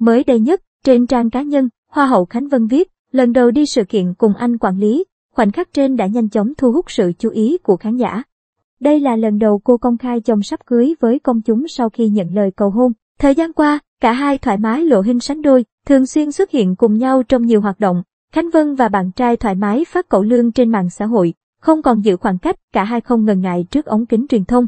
Mới đây nhất, trên trang cá nhân, Hoa hậu Khánh Vân viết, lần đầu đi sự kiện cùng anh quản lý, khoảnh khắc trên đã nhanh chóng thu hút sự chú ý của khán giả. Đây là lần đầu cô công khai chồng sắp cưới với công chúng sau khi nhận lời cầu hôn. Thời gian qua, cả hai thoải mái lộ hình sánh đôi, thường xuyên xuất hiện cùng nhau trong nhiều hoạt động. Khánh Vân và bạn trai thoải mái phát cậu lương trên mạng xã hội, không còn giữ khoảng cách, cả hai không ngần ngại trước ống kính truyền thông.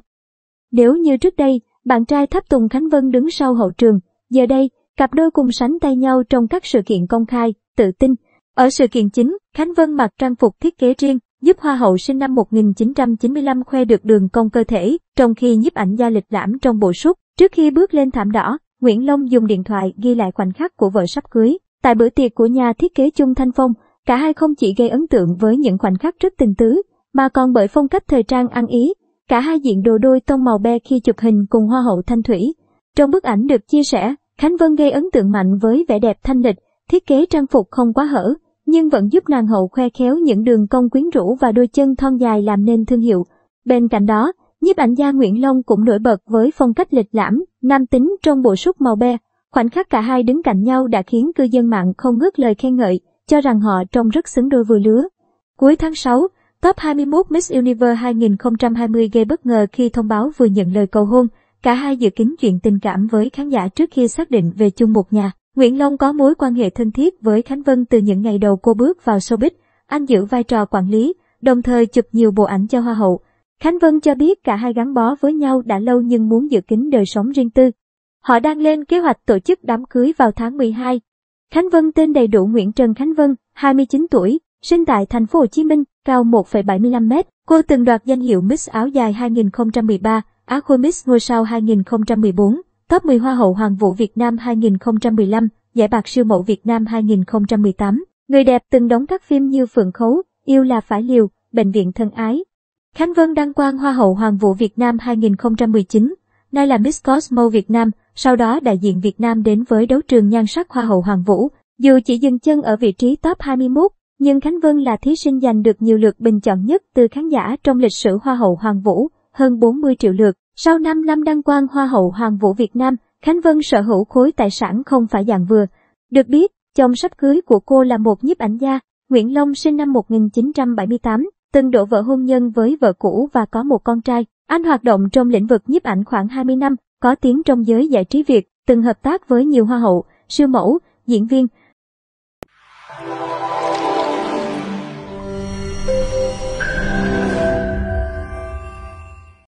Nếu như trước đây, bạn trai thấp tùng Khánh Vân đứng sau hậu trường, giờ đây, Cặp đôi cùng sánh tay nhau trong các sự kiện công khai, tự tin. Ở sự kiện chính, Khánh Vân mặc trang phục thiết kế riêng, giúp Hoa hậu sinh năm 1995 khoe được đường cong cơ thể, trong khi nhiếp ảnh gia lịch lãm trong bộ suit Trước khi bước lên thảm đỏ, Nguyễn Long dùng điện thoại ghi lại khoảnh khắc của vợ sắp cưới. Tại bữa tiệc của nhà thiết kế Chung Thanh Phong, cả hai không chỉ gây ấn tượng với những khoảnh khắc rất tình tứ, mà còn bởi phong cách thời trang ăn ý. Cả hai diện đồ đôi tông màu be khi chụp hình cùng Hoa hậu Thanh Thủy. Trong bức ảnh được chia sẻ, Khánh Vân gây ấn tượng mạnh với vẻ đẹp thanh lịch, thiết kế trang phục không quá hở, nhưng vẫn giúp nàng hậu khoe khéo những đường cong quyến rũ và đôi chân thon dài làm nên thương hiệu. Bên cạnh đó, nhiếp ảnh gia Nguyễn Long cũng nổi bật với phong cách lịch lãm, nam tính trong bộ súc màu be. Khoảnh khắc cả hai đứng cạnh nhau đã khiến cư dân mạng không ngớt lời khen ngợi, cho rằng họ trông rất xứng đôi vừa lứa. Cuối tháng 6, Top 21 Miss Universe 2020 gây bất ngờ khi thông báo vừa nhận lời cầu hôn. Cả hai dự kính chuyện tình cảm với khán giả trước khi xác định về chung một nhà. Nguyễn Long có mối quan hệ thân thiết với Khánh Vân từ những ngày đầu cô bước vào showbiz. Anh giữ vai trò quản lý, đồng thời chụp nhiều bộ ảnh cho Hoa hậu. Khánh Vân cho biết cả hai gắn bó với nhau đã lâu nhưng muốn giữ kín đời sống riêng tư. Họ đang lên kế hoạch tổ chức đám cưới vào tháng 12. Khánh Vân tên đầy đủ Nguyễn Trần Khánh Vân, 29 tuổi, sinh tại thành phố Hồ Chí Minh, cao 1,75 m. Cô từng đoạt danh hiệu Miss áo dài 2013, Aqua Miss ngôi sao 2014, top 10 Hoa hậu Hoàng vũ Việt Nam 2015, giải bạc siêu mẫu Việt Nam 2018. Người đẹp từng đóng các phim như Phượng Khấu, Yêu là phải liều, Bệnh viện thân ái. Khánh Vân đăng quang Hoa hậu Hoàng vũ Việt Nam 2019, nay là Miss Cosmo Việt Nam, sau đó đại diện Việt Nam đến với đấu trường nhan sắc Hoa hậu Hoàng vũ. Dù chỉ dừng chân ở vị trí top 21, nhưng Khánh Vân là thí sinh giành được nhiều lượt bình chọn nhất từ khán giả trong lịch sử Hoa hậu Hoàng vũ, hơn 40 triệu lượt. Sau 5 năm đăng quang Hoa hậu Hoàng vũ Việt Nam, Khánh Vân sở hữu khối tài sản không phải dạng vừa. Được biết, chồng sắp cưới của cô là một nhiếp ảnh gia, Nguyễn Long sinh năm 1978, từng đổ vợ hôn nhân với vợ cũ và có một con trai. Anh hoạt động trong lĩnh vực nhiếp ảnh khoảng 20 năm, có tiếng trong giới giải trí Việt, từng hợp tác với nhiều hoa hậu, siêu mẫu, diễn viên.